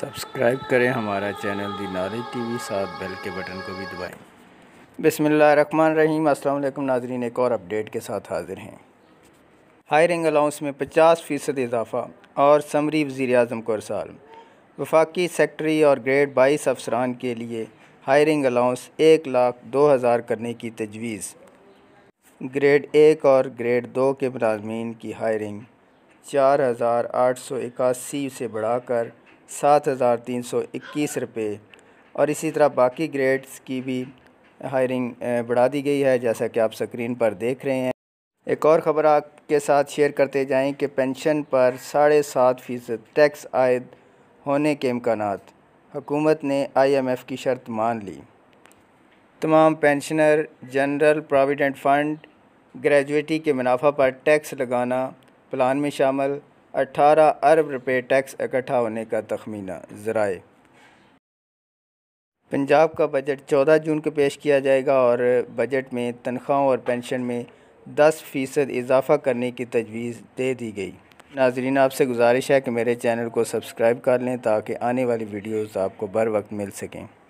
subscribe करें हमारा channel the T TV साथ बेल के बटन को भी दबाएं बिसमीम अल्लाम नाजरीन एक और अपडेट के साथ हाज़िर हैं हायरिंग अलाउंस में पचास फ़ीसद इजाफ़ा और समरी वज़ी अजम को अरसाल वफाकी सेक्ट्री और ग्रेड बाईस अफसरान के लिए हायरिंग अलाउंस एक लाख दो हज़ार करने की तजवीज़ ग्रेड एक और ग्रेड दो के मुलाजमीन की हायरिंग चार हज़ार आठ सौ इक्यासी से बढ़ाकर सात हज़ार तीन सौ इक्कीस रुपये और इसी तरह बाकी ग्रेड्स की भी हायरिंग बढ़ा दी गई है जैसा कि आप स्क्रीन पर देख रहे हैं एक और ख़बर आपके साथ शेयर करते जाएं कि पेंशन पर साढ़े सात फ़ीसद टैक्स आयद होने के इम्कान हुकूमत ने आईएमएफ की शर्त मान ली तमाम pensioner general provident fund gratuity के मुनाफा पर टैक्स लगाना प्लान में शामिल अठारह अरब रुपये टैक्स इकट्ठा होने का तखमीना ज़राए पंजाब का बजट चौदह जून को पेश किया जाएगा और बजट में तनख्वाहों और पेंशन में दस फ़ीसद इजाफ़ा करने की तजवीज़ दे दी गई नाजरीन आपसे गुजारिश है कि मेरे चैनल को सब्सक्राइब कर लें ताकि आने वाली वीडियोस आपको बर वक्त मिल सकें